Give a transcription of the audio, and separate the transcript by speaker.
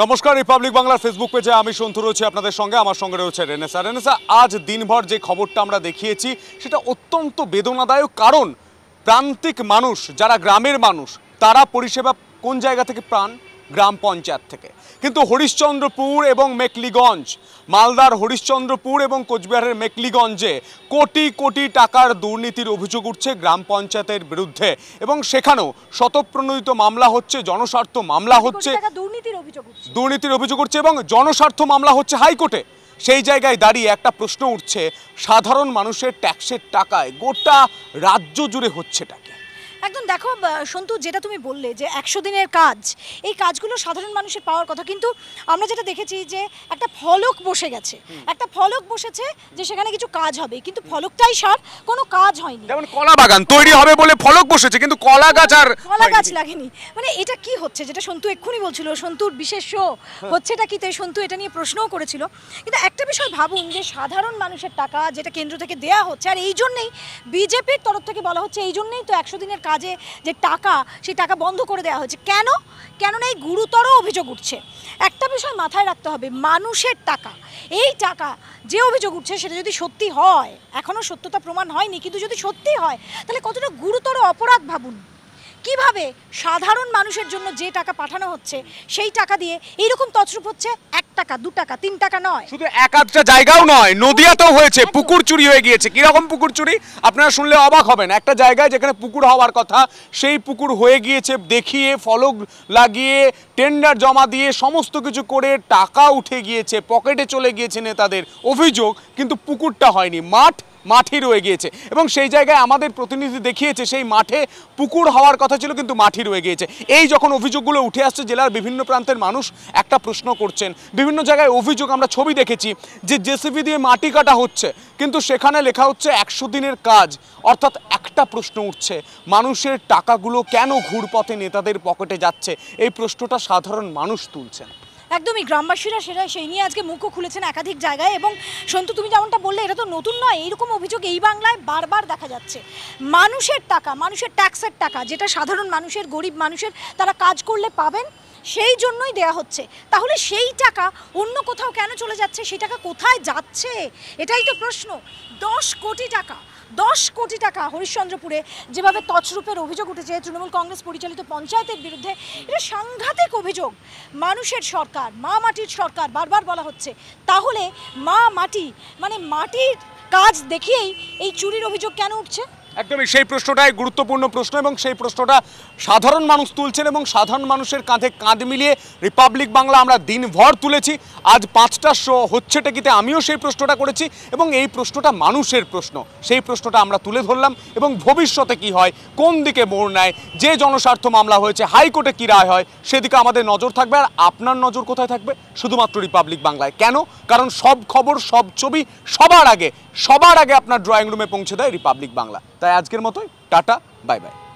Speaker 1: নমস্কার রিপাবলিক বাংলার ফেসবুক পেজে আমি সন্তু রয়েছি আপনাদের সঙ্গে আমার সঙ্গে রয়েছে রেনেসা রেনেসা আজ দিনভর যে খবরটা আমরা দেখিয়েছি সেটা অত্যন্ত বেদনাদায়ক কারণ প্রান্তিক মানুষ যারা গ্রামের মানুষ তারা পরিষেবা কোন জায়গা থেকে প্রাণ গ্রাম পঞ্চায়েত থেকে কিন্তু হরিশ্চন্দ্রপুর এবং মেকলিগঞ্জ মালদার হরিশ্চন্দ্রপুর এবং কোচবিহারের মেকলিগঞ্জে কোটি কোটি টাকার দুর্নীতির অভিযোগ উঠছে গ্রাম পঞ্চায়েতের বিরুদ্ধে এবং সেখানেও শতপ্রণোদিত মামলা হচ্ছে জনস্বার্থ মামলা হচ্ছে দুর্নীতির অভিযোগ উঠছে এবং জনস্বার্থ মামলা হচ্ছে হাইকোর্টে সেই জায়গায় দাঁড়িয়ে একটা প্রশ্ন উঠছে সাধারণ মানুষের ট্যাক্সের টাকায় গোটা রাজ্য জুড়ে হচ্ছে টাকা
Speaker 2: একদম দেখো সন্তু যেটা তুমি বললে যে একশো দিনের কাজ এই কাজগুলো সাধারণ মানুষের পাওয়ার কথা কিন্তু আমরা যেটা দেখেছি যে একটা ফলক বসে গেছে একটা ফলক বসেছে যে সেখানে কিছু কাজ হবে কিন্তু ফলকটাই সার কোনো কাজ হয়নি যেমন কলা বাগান তৈরি হবে বলে
Speaker 1: ফলক বসেছে কিন্তু কলা গাছ আর কলা গাছ
Speaker 2: লাগেনি মানে এটা কি হচ্ছে যেটা সন্তু এক্ষুনি বলছিল সন্তুর বিশেষ শো হচ্ছে এটা কি তাই সন্তু এটা নিয়ে প্রশ্নও করেছিল কিন্তু একটা বিষয় ভাবুন যে সাধারণ মানুষের টাকা যেটা কেন্দ্র থেকে দেয়া হচ্ছে আর এই জন্যেই বিজেপির তরফ থেকে বলা হচ্ছে এই জন্যেই তো একশো দিনের কাজ কাজে যে টাকা সেই টাকা বন্ধ করে দেওয়া হয়েছে কেন কেননা এই গুরুতর অভিযোগ উঠছে একটা বিষয় মাথায় রাখতে হবে মানুষের টাকা এই টাকা যে অভিযোগ উঠছে সেটা যদি সত্যি হয় এখনও সত্যতা প্রমাণ হয়নি কিন্তু যদি সত্যি হয় তাহলে কতটা গুরুতর অপরাধ ভাবুন কিভাবে সাধারণ মানুষের জন্য যে টাকা পাঠানো হচ্ছে সেই টাকা দিয়ে এইরকম তছরূপ হচ্ছে এক টাকা দু টাকা তিন টাকা নয় শুধু এক আধটা জায়গাও
Speaker 1: নয় নদিয়াতেও হয়েছে পুকুর চুরি হয়ে গিয়েছে কিরকম পুকুর চুরি আপনারা শুনলে অবাক হবেন একটা জায়গায় যেখানে পুকুর হওয়ার কথা সেই পুকুর হয়ে গিয়েছে দেখিয়ে ফলক লাগিয়ে টেন্ডার জমা দিয়ে সমস্ত কিছু করে টাকা উঠে গিয়েছে পকেটে চলে গিয়েছে নেতাদের অভিযোগ কিন্তু পুকুরটা হয়নি মাঠ মাঠি রয়ে গিয়েছে এবং সেই জায়গায় আমাদের প্রতিনিধি দেখিয়েছে সেই মাঠে পুকুর হওয়ার কথা ছিল কিন্তু মাঠি রয়ে গিয়েছে এই যখন অভিযোগগুলো উঠে আসছে জেলার বিভিন্ন প্রান্তের মানুষ একটা প্রশ্ন করছেন বিভিন্ন জায়গায় অভিযোগ আমরা ছবি দেখেছি যে জেসিবি দিয়ে মাটি কাটা হচ্ছে কিন্তু সেখানে লেখা হচ্ছে একশো দিনের কাজ অর্থাৎ একটা প্রশ্ন উঠছে মানুষের টাকাগুলো কেন ঘুরপথে নেতাদের পকেটে যাচ্ছে এই প্রশ্নটা সাধারণ মানুষ তুলছেন
Speaker 2: একদমই গ্রামবাসীরা সেটা সেই নিয়ে আজকে মুখও খুলেছেন একাধিক জায়গায় এবং সন্তু তুমি যেমনটা বললে এটা তো নতুন নয় এইরকম অভিযোগ এই বাংলায় বারবার দেখা যাচ্ছে মানুষের টাকা মানুষের ট্যাক্সের টাকা যেটা সাধারণ মানুষের গরিব মানুষের তারা কাজ করলে পাবেন সেই জন্যই দেয়া হচ্ছে তাহলে সেই টাকা অন্য কোথাও কেন চলে যাচ্ছে সেই টাকা কোথায় যাচ্ছে এটাই তো প্রশ্ন দশ কোটি টাকা দশ কোটি টাকা হরিশ্চন্দ্রপুরে যেভাবে তছরূপের অভিযোগ উঠেছে তৃণমূল কংগ্রেস পরিচালিত পঞ্চায়েতের বিরুদ্ধে এটা সাংঘাতিক অভিযোগ মানুষের সরকার মা মাটির সরকার বারবার বলা হচ্ছে তাহলে মা মাটি মানে মাটির কাজ দেখিয়েই এই চুরির অভিযোগ কেন উঠছে
Speaker 1: একদমই সেই প্রশ্নটাই গুরুত্বপূর্ণ প্রশ্ন এবং সেই প্রশ্নটা সাধারণ মানুষ তুলছেন এবং সাধারণ মানুষের কাঁধে কাঁধ মিলিয়ে রিপাবলিক বাংলা আমরা দিনভর তুলেছি আজ পাঁচটা শো হচ্ছে টেকিতে আমিও সেই প্রশ্নটা করেছি এবং এই প্রশ্নটা মানুষের প্রশ্ন সেই প্রশ্নটা আমরা তুলে ধরলাম এবং ভবিষ্যতে কি হয় কোন দিকে মোড় নেয় যে জনস্বার্থ মামলা হয়েছে হাইকোর্টে কী রায় হয় সেদিকে আমাদের নজর থাকবে আর আপনার নজর কোথায় থাকবে শুধুমাত্র রিপাবলিক বাংলায় কেন কারণ সব খবর সব ছবি সবার আগে সবার আগে আপনার ড্রয়িং রুমে পৌঁছে দেয় রিপাবলিক বাংলা তাই আজকের মতোই টাটা বাই বাই